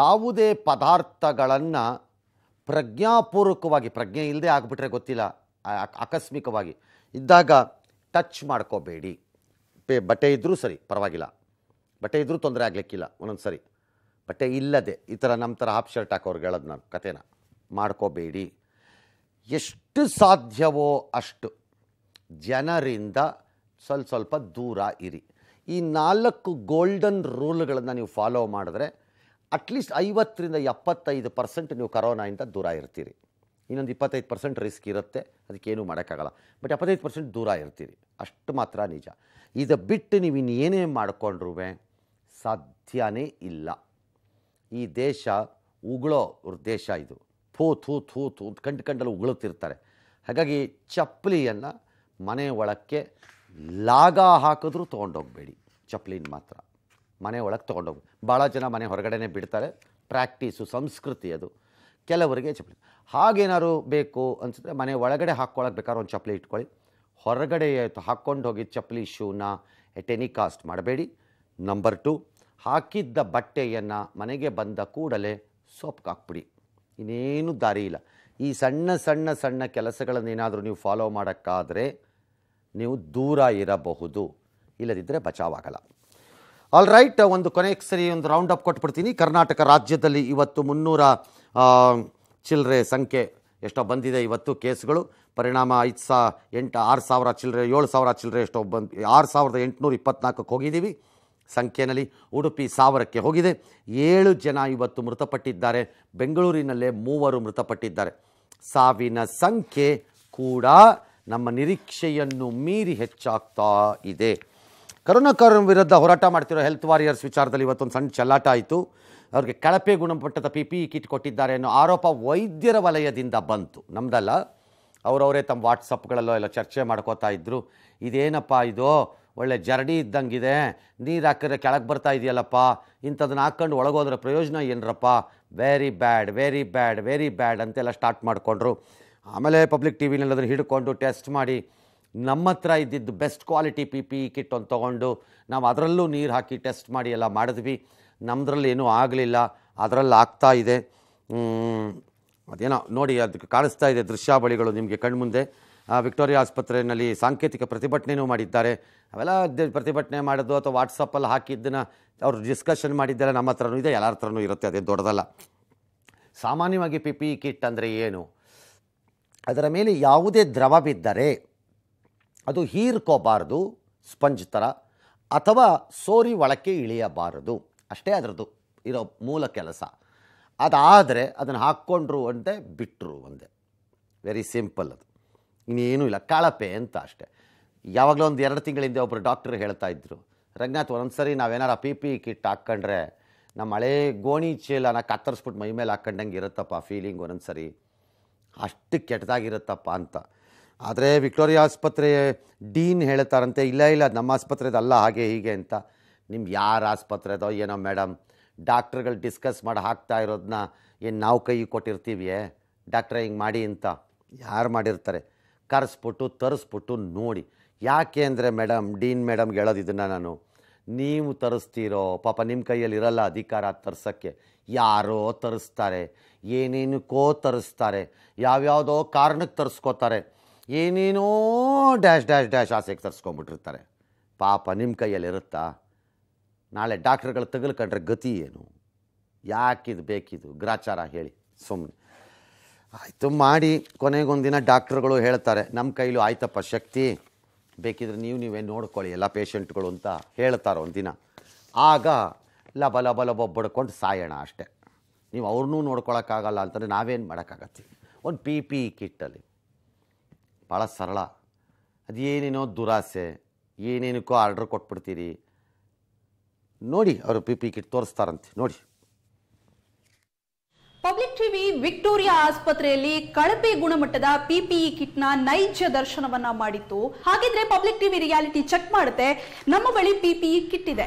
ಯಾವುದೇ ಪದಾರ್ಥಗಳನ್ನು ಪ್ರಜ್ಞಾಪೂರ್ವಕವಾಗಿ ಪ್ರಜ್ಞೆ ಇಲ್ಲದೆ ಆಗಿಬಿಟ್ರೆ ಗೊತ್ತಿಲ್ಲ ಆಕಸ್ಮಿಕವಾಗಿ ಇದ್ದಾಗ ಟಚ್ ಮಾಡ್ಕೋಬೇಡಿ ಪೇ ಬಟ್ಟೆ ಇದ್ದರೂ ಸರಿ ಪರವಾಗಿಲ್ಲ ಬಟ್ಟೆ ಇದ್ದರೂ ತೊಂದರೆ ಆಗಲಿಕ್ಕಿಲ್ಲ ಒಂದೊಂದು ಸರಿ ಬಟ್ಟೆ ಇಲ್ಲದೆ ಈ ಥರ ನಮ್ಮ ಥರ ಹಾಫ್ ಶರ್ಟ್ ಹಾಕೋರ್ಗೆ ಹೇಳೋದು ನಾನು ಕಥೆನ ಮಾಡ್ಕೋಬೇಡಿ ಎಷ್ಟು ಸಾಧ್ಯವೋ ಅಷ್ಟು ಜನರಿಂದ ಸ್ವಲ್ಪ ಸ್ವಲ್ಪ ದೂರ ಇರಿ ಈ ನಾಲ್ಕು ಗೋಲ್ಡನ್ ರೂಲ್ಗಳನ್ನು ನೀವು ಫಾಲೋ ಮಾಡಿದ್ರೆ ಅಟ್ಲೀಸ್ಟ್ ಐವತ್ತರಿಂದ ಎಪ್ಪತ್ತೈದು ಪರ್ಸೆಂಟ್ ನೀವು ಕರೋನಾಯಿಂದ ದೂರ ಇರ್ತೀರಿ ಇನ್ನೊಂದು ಇಪ್ಪತ್ತೈದು ಪರ್ಸೆಂಟ್ ರಿಸ್ಕ್ ಇರುತ್ತೆ ಅದಕ್ಕೇನು ಮಾಡೋಕ್ಕಾಗಲ್ಲ ಬಟ್ ಎಪ್ಪತ್ತೈದು ಪರ್ಸೆಂಟ್ ದೂರ ಇರ್ತೀರಿ ಅಷ್ಟು ಮಾತ್ರ ನಿಜ ಇದು ಬಿಟ್ಟು ನೀವು ಇನ್ನೇನೇ ಮಾಡಿಕೊಂಡ್ರೂ ಸಾಧ್ಯನೇ ಇಲ್ಲ ಈ ದೇಶ ಉಗಳೋ ಅವ್ರ ದೇಶ ಇದು ಥೂ ಥೂ ಥೂ ಥೂ ಕಂಡು ಕಂಡಲ್ಲಿ ಉಗುಳುತ್ತಿರ್ತಾರೆ ಹಾಗಾಗಿ ಚಪ್ಪಲಿಯನ್ನು ಮನೆ ಒಳಕ್ಕೆ ಲಾಗ ಹಾಕಿದ್ರೂ ತೊಗೊಂಡೋಗಬೇಡಿ ಚಪ್ಲಿನ ಮಾತ್ರ ಮನೆ ಒಳಗೆ ತೊಗೊಂಡೋಗಿ ಭಾಳ ಜನ ಮನೆ ಹೊರಗಡೆನೇ ಬಿಡ್ತಾರೆ ಪ್ರಾಕ್ಟೀಸು ಸಂಸ್ಕೃತಿ ಅದು ಕೆಲವರಿಗೆ ಚಪ್ಪಲಿ ಹಾಗೇನಾದ್ರು ಬೇಕು ಅನಿಸಿದ್ರೆ ಮನೆ ಒಳಗಡೆ ಹಾಕ್ಕೊಳಕ್ಕೆ ಬೇಕಾದ್ರೆ ಒಂದು ಚಪ್ಲಿ ಇಟ್ಕೊಳ್ಳಿ ಹೊರಗಡೆ ಹಾಕ್ಕೊಂಡು ಹೋಗಿ ಚಪ್ಪಲಿ ಶೂನ ಎಟೆನಿ ಕಾಸ್ಟ್ ಮಾಡಬೇಡಿ ನಂಬರ್ ಟು ಹಾಕಿದ್ದ ಬಟ್ಟೆಯನ್ನು ಮನೆಗೆ ಬಂದ ಕೂಡಲೇ ಸೋಪ್ಗೆ ಹಾಕ್ಬಿಡಿ ಇನ್ನೇನು ದಾರಿ ಇಲ್ಲ ಈ ಸಣ್ಣ ಸಣ್ಣ ಸಣ್ಣ ಕೆಲಸಗಳನ್ನೇನಾದರೂ ನೀವು ಫಾಲೋ ಮಾಡೋಕ್ಕಾದರೆ ನೀವು ದೂರ ಇರಬಹುದು ಇಲ್ಲದಿದ್ದರೆ ಬಚಾವಾಗಲ್ಲ ಆಲ್ ರೈಟ್ ಒಂದು ಕೊನೆಗೆ ಸರಿ ಒಂದು ರೌಂಡ್ ಅಪ್ ಕೊಟ್ಬಿಡ್ತೀನಿ ಕರ್ನಾಟಕ ರಾಜ್ಯದಲ್ಲಿ ಇವತ್ತು ಮುನ್ನೂರ ಚಿಲ್ಲರೆ ಸಂಖ್ಯೆ ಎಷ್ಟೋ ಬಂದಿದೆ ಇವತ್ತು ಕೇಸ್ಗಳು ಪರಿಣಾಮ ಐದು ಸಾ ಎಂಟು ಆರು ಸಾವಿರ ಚಿಲ್ಲರೆ ಏಳು ಸಾವಿರ ಚಿಲ್ಲರೆ ಎಷ್ಟೋ ಬಂದು ಆರು ಸಾವಿರದ ಎಂಟುನೂರ ಇಪ್ಪತ್ನಾಲ್ಕಕ್ಕೆ ಹೋಗಿದ್ದೀವಿ ಸಂಖ್ಯೆಯಲ್ಲಿ ಉಡುಪಿ ಸಾವಿರಕ್ಕೆ ಹೋಗಿದೆ ಏಳು ಜನ ಇವತ್ತು ಮೃತಪಟ್ಟಿದ್ದಾರೆ ಬೆಂಗಳೂರಿನಲ್ಲೇ ಮೂವರು ಮೃತಪಟ್ಟಿದ್ದಾರೆ ಸಾವಿನ ಸಂಖ್ಯೆ ಕೂಡ ನಮ್ಮ ನಿರೀಕ್ಷೆಯನ್ನು ಮೀರಿ ಹೆಚ್ಚಾಗ್ತಾ ಇದೆ ಕರೋನಾ ಕಾರಣ ವಿರುದ್ಧ ಹೋರಾಟ ಮಾಡ್ತಿರೋ ಹೆಲ್ತ್ ವಾರಿಯರ್ಸ್ ವಿಚಾರದಲ್ಲಿ ಇವತ್ತೊಂದು ಸಣ್ಣ ಚಲ್ಲಾಟ ಆಯಿತು ಅವ್ರಿಗೆ ಕಳಪೆ ಗುಣಮಟ್ಟದ ಪಿ ಪಿ ಇ ಕಿಟ್ ಕೊಟ್ಟಿದ್ದಾರೆ ಅನ್ನೋ ಆರೋಪ ವೈದ್ಯರ ವಲಯದಿಂದ ಬಂತು ನಮ್ದಲ್ಲ ಅವರವರೇ ತಮ್ಮ ವಾಟ್ಸಪ್ಗಳಲ್ಲೋ ಎಲ್ಲ ಚರ್ಚೆ ಮಾಡ್ಕೋತಾ ಇದ್ದರು ಇದೇನಪ್ಪ ಇದು ಒಳ್ಳೆ ಜರಡಿ ಇದ್ದಂಗಿದೆ ನೀರು ಹಾಕಿದ್ರೆ ಕೆಳಗೆ ಬರ್ತಾ ಇದೆಯಲ್ಲಪ್ಪ ಇಂಥದನ್ನ ಹಾಕ್ಕೊಂಡು ಒಳಗೋದ್ರ ಪ್ರಯೋಜನ ಏನರಪ್ಪ very bad very bad very bad ಅಂತೆಲ್ಲ ಸ್ಟಾರ್ಟ್ ಮಾಡಿಕೊಂಡ್ರು ಆಮೇಲೆ ಪಬ್ಲಿಕ್ ಟಿ ವಿನಲ್ಲಿ ಅದನ್ನು ಹಿಡ್ಕೊಂಡು ಟೆಸ್ಟ್ ಮಾಡಿ ನಮ್ಮ ಹತ್ರ ಇದ್ದಿದ್ದು best quality P P kit e ಒಂದು ತೊಗೊಂಡು ನಾವು ಅದರಲ್ಲೂ ನೀರು ಹಾಕಿ ಟೆಸ್ಟ್ ಮಾಡಿ ಎಲ್ಲ ಮಾಡಿದ್ವಿ ನಮ್ಮದ್ರಲ್ಲಿ ಏನೂ ಆಗಲಿಲ್ಲ ಅದರಲ್ಲಿ ಆಗ್ತಾ ಇದೆ ಅದೇನೋ ನೋಡಿ ಅದಕ್ಕೆ ಕಾಣಿಸ್ತಾ ಇದೆ ದೃಶ್ಯಾವಳಿಗಳು ನಿಮಗೆ ಕಣ್ಮುಂದೆ ವಿಕ್ಟೋರಿಯಾ ಆಸ್ಪತ್ರೆಯಲ್ಲಿ ಸಾಂಕೇತಿಕ ಪ್ರತಿಭಟನೆಯೂ ಮಾಡಿದ್ದಾರೆ ಅವೆಲ್ಲ ಪ್ರತಿಭಟನೆ ಮಾಡೋದು ಅಥವಾ ವಾಟ್ಸಪ್ಪಲ್ಲಿ ಹಾಕಿದ್ದನ್ನು ಅವರು ಡಿಸ್ಕಷನ್ ಮಾಡಿದ್ದೆಲ್ಲ ನಮ್ಮ ಹತ್ರನೂ ಇದೆ ಎಲ್ಲರ ಹತ್ರನೂ ಇರುತ್ತೆ ಅದೇ ದೊಡ್ಡದಲ್ಲ ಸಾಮಾನ್ಯವಾಗಿ ಪಿ ಪಿ ಕಿಟ್ e ಅಂದರೆ ಏನು ಅದರ ಮೇಲೆ ಯಾವುದೇ ದ್ರವ ಬಿದ್ದರೆ ಅದು ಹೀರ್ಕೋಬಾರ್ದು ಸ್ಪಂಜ್ ಥರ ಅಥವಾ ಸೋರಿ ಒಳಕ್ಕೆ ಇಳಿಯಬಾರದು ಅಷ್ಟೇ ಅದರದ್ದು ಇರೋ ಮೂಲ ಕೆಲಸ ಅದಾದರೆ ಅದನ್ನು ಹಾಕ್ಕೊಂಡ್ರು ಒಂದೇ ಬಿಟ್ಟರು ಒಂದೇ ವೆರಿ ಸಿಂಪಲ್ ಅದು ಇನ್ನೇನೂ ಇಲ್ಲ ಕಾಳಪೆ ಅಂತ ಅಷ್ಟೆ ಯಾವಾಗಲೂ ಒಂದು ಎರಡು ತಿಂಗಳಿಂದ ಒಬ್ಬರು ಡಾಕ್ಟ್ರ್ ಹೇಳ್ತಾ ಇದ್ದರು ರಂಗನಾಥ್ ಒಂದೊಂದ್ಸರಿ ನಾವೇನಾರ ಪಿ ಪಿ ಕಿಟ್ ಹಾಕ್ಕೊಂಡ್ರೆ ನಮ್ಮ ಹಳೆ ಗೋಣಿ ಚೀಲನ ಕತ್ತರಿಸ್ಬಿಟ್ಟು ಮೈ ಮೇಲೆ ಹಾಕ್ಕೊಂಡಂಗೆ ಇರುತ್ತಪ್ಪ ಫೀಲಿಂಗ್ ಒಂದೊಂದು ಸರಿ ಅಷ್ಟು ಕೆಟ್ಟದಾಗಿರುತ್ತಪ್ಪ ಅಂತ ಆದರೆ ವಿಕ್ಟೋರಿಯಾ ಆಸ್ಪತ್ರೆ ಡೀನ್ ಹೇಳ್ತಾರಂತೆ ಇಲ್ಲ ಇಲ್ಲ ನಮ್ಮ ಆಸ್ಪತ್ರೆದಲ್ಲ ಹಾಗೆ ಹೀಗೆ ಅಂತ ನಿಮ್ಗೆ ಯಾರ ಅದೋ ಏನೋ ಮೇಡಮ್ ಡಾಕ್ಟ್ರುಗಳು ಡಿಸ್ಕಸ್ ಮಾಡಿ ಹಾಕ್ತಾ ಇರೋದನ್ನ ಏನು ನಾವು ಕೈಗೆ ಕೊಟ್ಟಿರ್ತೀವಿ ಡಾಕ್ಟ್ರ ಹಿಂಗೆ ಮಾಡಿ ಅಂತ ಯಾರು ಮಾಡಿರ್ತಾರೆ ಕರೆಸ್ಬಿಟ್ಟು ತರಿಸ್ಬಿಟ್ಟು ನೋಡಿ ಯಾಕೆ ಅಂದರೆ ಮೇಡಮ್ ಡೀನ್ ಮೇಡಮ್ಗೆ ಹೇಳೋದು ಇದನ್ನು ನಾನು ನೀವು ತರಿಸ್ತೀರೋ ಪಾಪ ನಿಮ್ಮ ಕೈಯಲ್ಲಿ ಇರಲ್ಲ ಅಧಿಕಾರ ತರಿಸೋಕ್ಕೆ ಯಾರೋ ತರಿಸ್ತಾರೆ ಏನೇನಕ್ಕೋ ತರಿಸ್ತಾರೆ ಯಾವ್ಯಾವುದೋ ಕಾರಣಕ್ಕೆ ತರಿಸ್ಕೋತಾರೆ ಏನೇನೋ ಡ್ಯಾಶ್ ಡ್ಯಾಶ್ ಡ್ಯಾಶ್ ಆಸೆಗೆ ತರಿಸ್ಕೊಂಡ್ಬಿಟ್ಟಿರ್ತಾರೆ ಪಾಪ ನಿಮ್ಮ ಇರುತ್ತಾ ನಾಳೆ ಡಾಕ್ಟ್ರುಗಳು ತಗಲ್ಕೊಂಡ್ರೆ ಗತಿ ಏನು ಯಾಕಿದು ಬೇಕಿದು ಗ್ರಾಚಾರ ಹೇಳಿ ಸುಮ್ಮನೆ ಆಯಿತು ಮಾಡಿ ಕೊನೆಗೊಂದಿನ ಡಾಕ್ಟ್ರುಗಳು ಹೇಳ್ತಾರೆ ನಮ್ಮ ಕೈಲೂ ಆಯ್ತಪ್ಪ ಶಕ್ತಿ ಬೇಕಿದ್ರೆ ನೀವು ನೀವೇ ನೋಡ್ಕೊಳ್ಳಿ ಎಲ್ಲ ಪೇಷಂಟ್ಗಳು ಅಂತ ಹೇಳ್ತಾರೆ ಒಂದಿನ ಆಗ ಲಬ ಬಲ ಲಬ ಬಡ್ಕೊಂಡು ಸಾಯೋಣ ಅಷ್ಟೆ ನೀವು ಅವ್ರನ್ನೂ ನೋಡ್ಕೊಳಕ್ಕಾಗಲ್ಲ ಅಂತಂದರೆ ನಾವೇನು ಮಾಡೋಕ್ಕಾಗತ್ತೆ ಒಂದು ಪಿ ಪಿ ಕಿಟ್ಟಲ್ಲಿ ಭಾಳ ಸರಳ ಅದೇನೇನೋ ದುರಾಸೆ ಏನೇನಕ್ಕೋ ಆರ್ಡ್ರ್ ಕೊಟ್ಬಿಡ್ತೀರಿ ನೋಡಿ ಅವರು ಪಿ ಪಿ ಕಿಟ್ ತೋರಿಸ್ತಾರಂತೆ ನೋಡಿ ಪಬ್ಲಿಕ್ ಟಿವಿ ವಿಕ್ಟೋರಿಯಾ ಆಸ್ಪತ್ರೆಯಲ್ಲಿ ಕಳಪೆ ಗುಣಮಟ್ಟದ ಪಿಪಿಇ ಕಿಟ್ನ e ನೈಜ ದರ್ಶನವನ್ನ ಮಾಡಿತ್ತು ಹಾಗಿದ್ರೆ ಪಬ್ಲಿಕ್ ಟಿವಿ ರಿಯಾಲಿಟಿ ಚೆಕ್ ಮಾಡುತ್ತೆ ನಮ್ಮ ಬಳಿ ಪಿಪಿಇ ಕಿಟ್ e ಇದೆ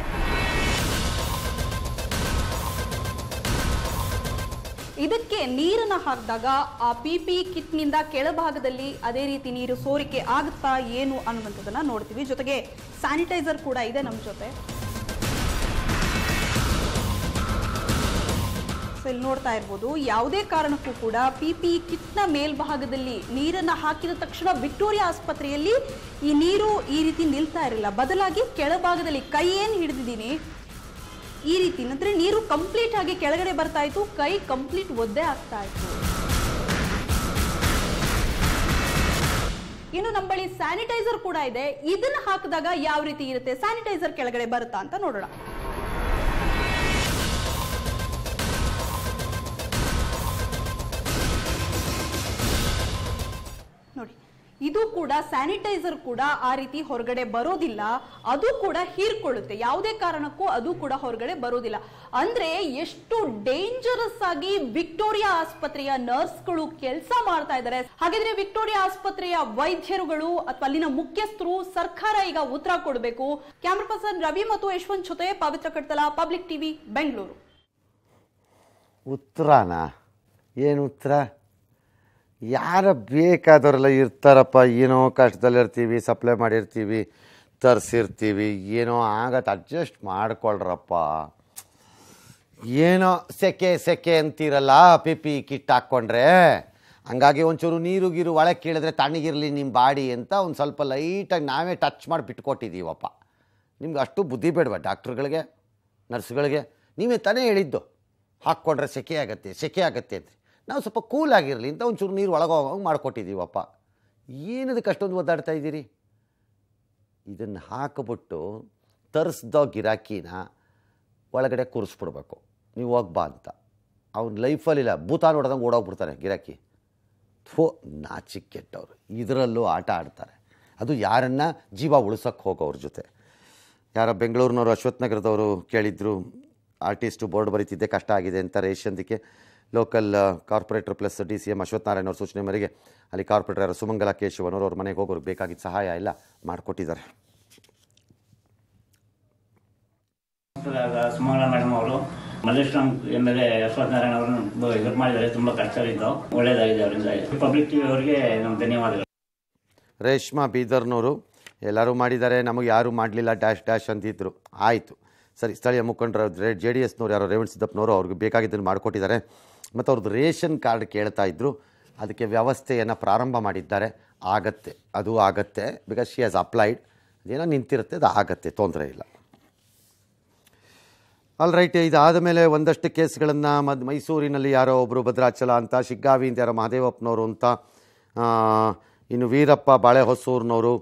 ಇದಕ್ಕೆ ನೀರನ್ನು ಹಾಕಿದಾಗ ಆ ಪಿ ಪಿ ನಿಂದ ಕೆಳಭಾಗದಲ್ಲಿ ಅದೇ ರೀತಿ ನೀರು ಸೋರಿಕೆ ಆಗುತ್ತಾ ಏನು ಅನ್ನುವಂಥದ್ದನ್ನ ನೋಡ್ತೀವಿ ಜೊತೆಗೆ ಸ್ಯಾನಿಟೈಸರ್ ಕೂಡ ಇದೆ ನಮ್ಮ ಜೊತೆ ಇಲ್ಲಿ ನೋಡ್ತಾ ಇರ್ಬೋದು ಯಾವುದೇ ಕಾರಣಕ್ಕೂ ಕೂಡ ಪಿಪಿ ಕಿಟ್ ನ ಮೇಲ್ಭಾಗದಲ್ಲಿ ನೀರನ್ನ ಹಾಕಿದ ತಕ್ಷಣ ವಿಕ್ಟೋರಿಯಾ ಆಸ್ಪತ್ರೆಯಲ್ಲಿ ಈ ನೀರು ಈ ರೀತಿ ನಿಲ್ತಾ ಇರಲಿಲ್ಲ ಬದಲಾಗಿ ಕೆಳಭಾಗದಲ್ಲಿ ಕೈ ಏನು ಹಿಡಿದಿದ್ದೀನಿ ಈ ರೀತಿ ಅಂದರೆ ನೀರು ಕಂಪ್ಲೀಟ್ ಆಗಿ ಕೆಳಗಡೆ ಬರ್ತಾ ಇತ್ತು ಕೈ ಕಂಪ್ಲೀಟ್ ಒದ್ದೆ ಆಗ್ತಾ ಇತ್ತು ಇನ್ನು ನಮ್ಮ ಬಳಿ ಸ್ಯಾನಿಟೈಸರ್ ಕೂಡ ಇದೆ ಇದನ್ನ ಹಾಕಿದಾಗ ಯಾವ ರೀತಿ ಇರುತ್ತೆ ಸ್ಯಾನಿಟೈಸರ್ ಕೆಳಗಡೆ ಬರುತ್ತಾ ಅಂತ ನೋಡೋಣ ನೋಡಿ ಇದು ಕೂಡ ಸ್ಯಾನಿಟೈಸರ್ ಕೂಡ ಆ ರೀತಿ ಹೊರಗಡೆ ಬರೋದಿಲ್ಲ ಅದು ಕೂಡ ಹೀರ್ಕೊಳ್ಳುತ್ತೆ ಯಾವುದೇ ಕಾರಣಕ್ಕೂ ಅದು ಕೂಡ ಹೊರಗಡೆ ಬರೋದಿಲ್ಲ ಅಂದ್ರೆ ಎಷ್ಟು ಡೇಂಜರಸ್ ಆಗಿ ವಿಕ್ಟೋರಿಯಾ ಆಸ್ಪತ್ರೆಯ ನರ್ಸ್ಗಳು ಕೆಲಸ ಮಾಡ್ತಾ ಇದ್ದಾರೆ ಹಾಗಿದ್ರೆ ವಿಕ್ಟೋರಿಯಾ ಆಸ್ಪತ್ರೆಯ ವೈದ್ಯರುಗಳು ಅಥವಾ ಅಲ್ಲಿನ ಮುಖ್ಯಸ್ಥರು ಸರ್ಕಾರ ಈಗ ಉತ್ತರ ಕೊಡಬೇಕು ಕ್ಯಾಮ್ರಾ ಪರ್ಸನ್ ರವಿ ಮತ್ತು ಯಶವಂತ್ ಜೊತೆ ಪವಿತ್ರ ಕಟ್ಟಲ ಪಬ್ಲಿಕ್ ಟಿವಿ ಬೆಂಗಳೂರು ಉತ್ತರನಾ ಏನು ಉತ್ತರ ಯಾರ ಬೇಕಾದವರೆಲ್ಲ ಇರ್ತಾರಪ್ಪ ಏನೋ ಕಷ್ಟದಲ್ಲಿರ್ತೀವಿ ಸಪ್ಲೈ ಮಾಡಿರ್ತೀವಿ ತರಿಸಿರ್ತೀವಿ ಏನೋ ಆಗತ್ತೆ ಅಡ್ಜಸ್ಟ್ ಮಾಡ್ಕೊಳ್ರಪ್ಪ ಏನೋ ಸೆಕೆ ಸೆಕೆ ಅಂತೀರಲ್ಲ ಪಿಪಿ ಕಿಟ್ ಹಾಕ್ಕೊಂಡ್ರೆ ಹಂಗಾಗಿ ಒಂಚೂರು ನೀರು ಗೀರು ಒಳಗೆ ಕೇಳಿದ್ರೆ ತಣ್ಣಗಿರಲಿ ನಿಮ್ಮ ಬಾಡಿ ಅಂತ ಒಂದು ಸ್ವಲ್ಪ ಲೈಟಾಗಿ ನಾವೇ ಟಚ್ ಮಾಡಿ ಬಿಟ್ಕೊಟ್ಟಿದ್ದೀವಪ್ಪ ನಿಮ್ಗೆ ಅಷ್ಟು ಬುದ್ಧಿ ಬೇಡವಾ ಡಾಕ್ಟ್ರುಗಳಿಗೆ ನರ್ಸ್ಗಳಿಗೆ ನೀವೇ ತಾನೇ ಹೇಳಿದ್ದು ಹಾಕ್ಕೊಂಡ್ರೆ ಸೆಕೆ ಆಗುತ್ತೆ ಸೆಕೆ ಆಗುತ್ತೆ ಅಂತ ನಾವು ಸ್ವಲ್ಪ ಕೂಲ್ ಆಗಿರಲಿ ಅಂತ ಒಂಚೂರು ನೀರು ಒಳಗೋಗ ಮಾಡಿಕೊಟ್ಟಿದ್ದೀವಪ್ಪ ಏನದಕ್ಕೆ ಅಷ್ಟೊಂದು ಒದ್ದಾಡ್ತಾ ಇದ್ದೀರಿ ಇದನ್ನು ಹಾಕಿಬಿಟ್ಟು ತರಿಸ್ದೋ ಗಿರಾಕಿನ ಒಳಗಡೆ ಕೂರಿಸ್ಬಿಡ್ಬೇಕು ನೀವು ಬಾ ಅಂತ ಅವ್ನ ಲೈಫಲ್ಲಿಲ್ಲ ಭೂತ ನೋಡ್ದಂಗೆ ಓಡೋಗ್ಬಿಡ್ತಾನೆ ಗಿರಾಕಿ ಥೋ ನಾಚಿ ಕೆಟ್ಟವರು ಇದರಲ್ಲೂ ಆಟ ಆಡ್ತಾರೆ ಅದು ಯಾರನ್ನ ಜೀವ ಉಳಿಸೋಕ್ಕೆ ಹೋಗೋವ್ರ ಜೊತೆ ಯಾರ ಬೆಂಗಳೂರಿನವರು ಅಶ್ವಥ್ ನಗರದವರು ಕೇಳಿದ್ರು ಆರ್ಟಿಸ್ಟು ಬೋರ್ಡ್ ಬರೀತಿದ್ದೆ ಕಷ್ಟ ಆಗಿದೆ ಅಂತ ರೇಷನ್ದಕ್ಕೆ local corporator plus D C M Narayana ಅವ್ರ ಸೂಚನೆ ಮೇರೆಗೆ ಅಲ್ಲಿ ಕಾರ್ಪೊರೇಟರ್ ಸುಮಂಗಲ ಕೇಶವನವರು ಅವ್ರ ಮನೆಗೆ ಹೋಗೋರು ಬೇಕಾಗಿದ್ದ ಸಹಾಯ ಎಲ್ಲ ಮಾಡಿಕೊಟ್ಟಿದ್ದಾರೆ ಅವರು ಪಬ್ಲಿಕ್ ಟಿವಿ ಅವರಿಗೆ ನಮ್ಮ ಧನ್ಯವಾದಗಳು ರೇಷ್ಮಾ ಬೀದರ್ನವರು ಎಲ್ಲರೂ ಮಾಡಿದ್ದಾರೆ ನಮಗೆ ಯಾರೂ ಮಾಡಲಿಲ್ಲ ಡ್ಯಾಶ್ ಡ್ಯಾಶ್ ಅಂತಿದ್ರು ಆಯಿತು ಸರಿ ಸ್ಥಳೀಯ ಮುಖಂಡರು ಜೆ ಡಿ ಎಸ್ನವರು ಯಾರೋ ರೇವಣ್ ಸಿದ್ದಪ್ಪನವರು ಅವ್ರಿಗೆ ಬೇಕಾಗಿದ್ದನ್ನು ಮಾಡಿಕೊಟ್ಟಿದ್ದಾರೆ ಮತ್ತು ಅವ್ರದ್ದು ರೇಷನ್ ಕಾರ್ಡ್ ಕೇಳ್ತಾ ಇದ್ದರು ಅದಕ್ಕೆ ವ್ಯವಸ್ಥೆಯನ್ನು ಪ್ರಾರಂಭ ಮಾಡಿದ್ದಾರೆ ಆಗತ್ತೆ ಅದು ಆಗತ್ತೆ ಬಿಕಾಸ್ ಶಿ ಆಸ್ ಅಪ್ಲೈಡ್ ಅದೇನೋ ನಿಂತಿರುತ್ತೆ ಅದು ಆಗತ್ತೆ ತೊಂದರೆ ಇಲ್ಲ ಆಲ್ ರೈಟ್ ಇದಾದ ಮೇಲೆ ಒಂದಷ್ಟು ಕೇಸ್ಗಳನ್ನು ಮದ್ ಮೈಸೂರಿನಲ್ಲಿ ಯಾರೋ ಒಬ್ಬರು ಭದ್ರಾಚಲ ಅಂತ ಶಿಗ್ಗಾವಿಯಿಂದ ಯಾರೋ ಮಹದೇವಪ್ಪನವರು ಅಂತ ಇನ್ನು ವೀರಪ್ಪ ಬಾಳೆಹೊಸೂರಿನವರು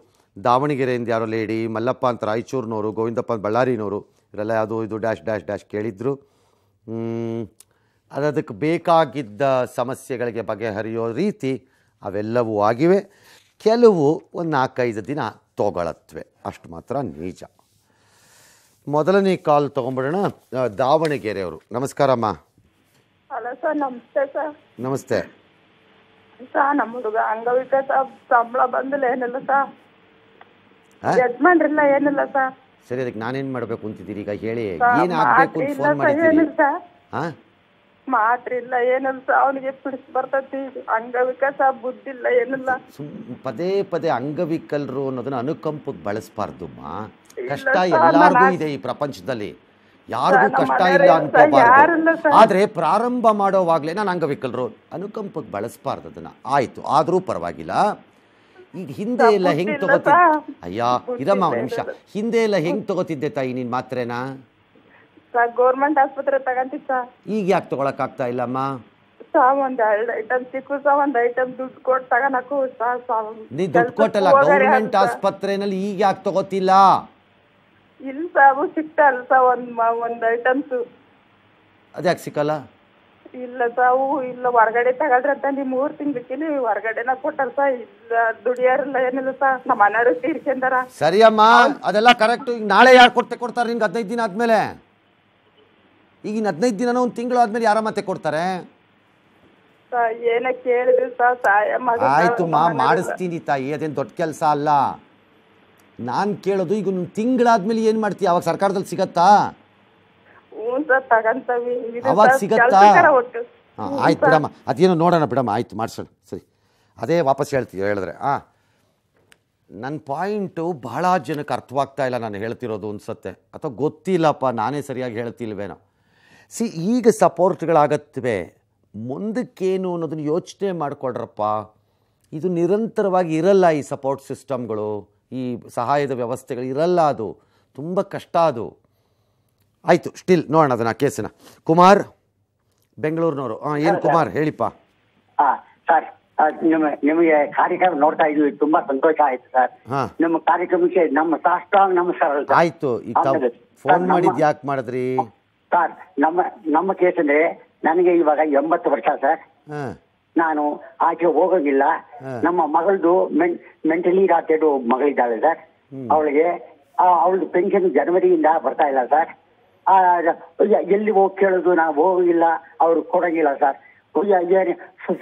ದಾವಣಗೆರೆಯಿಂದ ಯಾರೋ ಲೇಡಿ ಮಲ್ಲಪ್ಪ ಅಂತ ರಾಯಚೂರಿನವರು ಗೋವಿಂದಪ್ಪ ಬಳ್ಳಾರಿನವರು ಇವರೆಲ್ಲ ಯಾವುದು ಇದು ಡ್ಯಾಶ್ ಡ್ಯಾಶ್ ಡ್ಯಾಶ್ ಕೇಳಿದ್ರು ಅದಕ್ಕೆ ಬೇಕಾಗಿದ್ದ ಸಮಸ್ಯೆಗಳಿಗೆ ಬಗೆಹರಿಯೋ ರೀತಿ ಅವೆಲ್ಲವೂ ಆಗಿವೆ ಕೆಲವು ಒಂದು ನಾಲ್ಕೈದು ದಿನ ತಗೊಳತ್ವೆ ಅಷ್ಟು ಮಾತ್ರ ನಿಜ ಮೊದಲನೇ ಕಾಲ್ ತೊಗೊಂಬಿಡೋಣ ದಾವಣಗೆರೆಯವರು ನಮಸ್ಕಾರಮ್ಮ ಹಲೋ ಸರ್ ನಮಸ್ತೆ ಸರ್ ನಮಸ್ತೆ ಸರ್ ನಮ್ಮ ಹುಡುಗ ಅಂಗವಿಕ ಸರ್ ಸಂಬಳ ಬಂದಿಲ್ಲ ಏನಿಲ್ಲ ಸರ್ ಏನಿಲ್ಲ ಸರ್ ಸರಿ ಅದಕ್ಕೆ ನಾನೇನ್ ಮಾಡ್ಬೇಕು ಅಂತಿದ್ದೀರಿ ಈಗ ಹೇಳಿ ಏನಾಗಬೇಕು ಫೋನ್ ಮಾಡಿದ್ದೀರಿ ಮಾತ್ರ ಇಲ್ಲ ಏನಿಲ್ಲ ಅವನಿಗೆ ಪಿಡಿಸ್ ಬರ್ತೈತಿ ಅಂಗವಿಕಾಸ ಬುದ್ಧಿಲ್ಲ ಏನಿಲ್ಲ ಪದೇ ಪದೇ ಅಂಗವಿಕಲ್ರು ಅನ್ನೋದನ್ನ ಅನುಕಂಪಕ್ ಬಳಸ್ಬಾರ್ದಮ್ಮ ಕಷ್ಟ ಎಲ್ಲಾರ್ಗೂ ಇದೆ ಈ ಪ್ರಪಂಚದಲ್ಲಿ ಯಾರಿಗೂ ಕಷ್ಟ ಇಲ್ಲ ಅನ್ಕೋಬಾರ್ದು ಆದ್ರೆ ಪ್ರಾರಂಭ ಮಾಡೋವಾಗ್ಲೇ ನಾನು ಅಂಗವಿಕಲರು ಅನುಕಂಪಕ್ಕೆ ಬಳಸಬಾರ್ದು ಅದನ್ನ ಆಯ್ತು ಆದ್ರೂ ಪರವಾಗಿಲ್ಲ ಈಗ ಹಿಂದೆ ಎಲ್ಲ ಹೆಂಗ್ ತಗೋತಿದ್ದೆ ಅಯ್ಯ ಇದಮ್ಮ ಒಂದು ನಿಮಿಷ ಹಿಂದೆ ಎಲ್ಲ ಹೆಂಗ್ ತಗೋತಿದ್ದೆ ತಾಯಿ ನೀನ್ ಮಾತ್ರೇನಾ ಸರ್ ಗೌರ್ಮೆಂಟ್ ಆಸ್ಪತ್ರೆ ತಗಂತೀವಿ ಸರ್ ಈಗ ಯಾಕೆ ತಗೊಳಕ್ಕಾಗ್ತಾ ಇಲ್ಲಮ್ಮ ಸರ್ ಒಂದ್ ಎರಡು ಐಟಮ್ ಸರ್ ಒಂದ್ ಐಟಮ್ ದುಡ್ಡು ಕೊಟ್ ತಗನಕ್ಕು ಸರ್ ಸರ್ ನೀ ಕೊಟ್ಟಲ್ಲ ಗೌರ್ಮೆಂಟ್ ಆಸ್ಪತ್ರೆನಲ್ಲಿ ಈಗ ಯಾಕೆ ತಗೋತಿಲ್ಲ ಇಲ್ಲ ಸಾವು ಸಿಗ್ತಾ ಇಲ್ಲ ಸರ್ ಒಂದ್ ಒಂದ್ ಐಟಮ್ಸ್ ಅದ್ಯಾಕೆ ಸಿಕ್ಕಲ್ಲ ಇಲ್ಲ ಸಾವು ಇಲ್ಲ ಹೊರಗಡೆ ತಗೊಳ್ರಿ ಅಂತ ನೀವು ಮೂರು ತಿಂಗ್ಳಿಗೆ ಹೊರಗಡೆನ ಕೊಟ್ಟಲ್ಲ ಸರ್ ಇಲ್ಲ ದುಡಿಯಾರಿಲ್ಲ ಏನಿಲ್ಲ ಸರ್ ನಮ್ಮ ಮನೆಯವರು ತೀರ್ಕೊಂಡಾರ ಸರಿಯಮ್ಮ ಅದೆಲ್ಲ ಕರೆಕ್ಟ್ ಈಗ ನಾಳೆ ಯಾರು ಕೊಡ್ತೆ ಕೊಡ್ತಾರ ನಿಂಗೆ ಹದಿನೈದು ದಿನ ಆದ್ಮೇಲೆ ಈಗಿನ ಹದಿನೈದು ದಿನ ಒಂದು ತಿಂಗಳು ಆದ್ಮೇಲೆ ಯಾರ ಮತ್ತೆ ಕೊಡ್ತಾರೆ ಮಾ ಮಾಡಿಸ್ತೀನಿ ತಾಯಿ ಅದೇನು ದೊಡ್ಡ ಕೆಲಸ ಅಲ್ಲ ನಾನು ಕೇಳೋದು ಈಗ ಒಂದು ತಿಂಗಳಾದ್ಮೇಲೆ ಏನು ಮಾಡ್ತೀಯ ಅವಾಗ ಸರ್ಕಾರದಲ್ಲಿ ಸಿಗತ್ತಾ ಅವಾಗ ಸಿಗತ್ತಾ ಹಾಂ ಆಯ್ತು ಬಿಡಮ್ಮ ಅದೇನೋ ನೋಡೋಣ ಬಿಡಮ್ಮ ಆಯ್ತು ಮಾಡಿಸೋಣ ಸರಿ ಅದೇ ವಾಪಸ್ ಹೇಳ್ತೀವಿ ಹೇಳಿದ್ರೆ ಆ ನನ್ನ ಪಾಯಿಂಟು ಬಹಳ ಜನಕ್ಕೆ ಅರ್ಥವಾಗ್ತಾ ಇಲ್ಲ ನಾನು ಹೇಳ್ತಿರೋದು ಅನ್ಸುತ್ತೆ ಅಥವಾ ಗೊತ್ತಿಲ್ಲಪ್ಪ ನಾನೇ ಸರಿಯಾಗಿ ಹೇಳ್ತಿಲ್ವೇನೋ ಸಿ ಈಗ ಸಪೋರ್ಟ್ಗಳಾಗತ್ತವೆ ಮುಂದಕ್ಕೇನು ಅನ್ನೋದನ್ನು ಯೋಚನೆ ಮಾಡಿಕೊಡ್ರಪ್ಪ ಇದು ನಿರಂತರವಾಗಿ ಇರಲ್ಲ ಈ ಸಪೋರ್ಟ್ ಸಿಸ್ಟಮ್ಗಳು ಈ ಸಹಾಯದ ವ್ಯವಸ್ಥೆಗಳು ಇರಲ್ಲ ಅದು ತುಂಬ ಕಷ್ಟ ಅದು ಆಯಿತು ಸ್ಟಿಲ್ ನೋಡೋಣ ಅದನ್ನು ಕೇಸನ್ನ ಕುಮಾರ್ ಬೆಂಗಳೂರಿನವರು ಹಾಂ ಏನು ಕುಮಾರ್ ಹೇಳಿಪ್ಪ ಸರ್ ನಿಮ್ಮ ನಿಮಗೆ ಕಾರ್ಯಕ್ರಮ ನೋಡ್ತಾ ಇದ್ವಿ ತುಂಬಾ ಸಂತೋಷ ಆಯ್ತು ಸರ್ ನಿಮ್ಮ ಕಾರ್ಯಕ್ರಮಕ್ಕೆ ನಮ್ಮ ಸಾಷ್ಟಾಂಗ ನಮಸ್ಕಾರ ಆಯ್ತು ಫೋನ್ ಮಾಡಿದ್ ಯಾಕೆ ಮಾಡಿದ್ರಿ ಸರ್ ನಮ್ಮ ನಮ್ಮ ಅಂದ್ರೆ ನನಗೆ ಇವಾಗ ಎಂಬತ್ತು ವರ್ಷ ಸರ್ ನಾನು ಆಕೆ ಹೋಗೋಗಿಲ್ಲ ನಮ್ಮ ಮಗಳದು ಮೆಂಟಲಿ ರಾಟೆಡ್ ಮಗಳಿದ್ದಾಳೆ ಸರ್ ಅವಳಿಗೆ ಅವಳದು ಪೆನ್ಷನ್ ಜನವರಿಯಿಂದ ಬರ್ತಾ ಇಲ್ಲ ಸರ್ ಎಲ್ಲಿ ಹೋಗಿ ಕೇಳೋದು ನಾವು ಹೋಗಿಲ್ಲ ಅವ್ರು ಕೊಡಂಗಿಲ್ಲ ಸರ್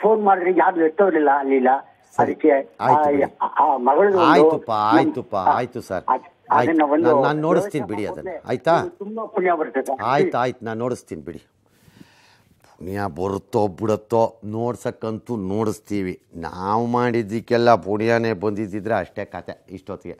ಫೋನ್ ಮಾಡಿದ್ರೆ ಯಾರು ಎತ್ತೋರ್ಲಿಲ್ಲ ಅಲ್ಲಿಲ್ಲ ಅದಕ್ಕೆ ಮಗಳು ಆಯ್ತು ಸರ್ ನಾನು ನೋಡಿಸ್ತೀನಿ ಬಿಡಿ ಅದನ್ನು ಆಯ್ತಾ ಆಯ್ತು ಆಯ್ತು ನಾನು ನೋಡಿಸ್ತೀನಿ ಬಿಡಿ ಪುಣ್ಯ ಬರುತ್ತೋ ಬಿಡುತ್ತೋ ನೋಡ್ಸಕ್ಕಂತೂ ನೋಡಿಸ್ತೀವಿ ನಾವು ಮಾಡಿದ್ದಕ್ಕೆಲ್ಲ ಪುಣ್ಯನೇ ಬಂದಿದ್ದಿದ್ರೆ ಅಷ್ಟೇ ಕತೆ ಇಷ್ಟೊತ್ತಿಗೆ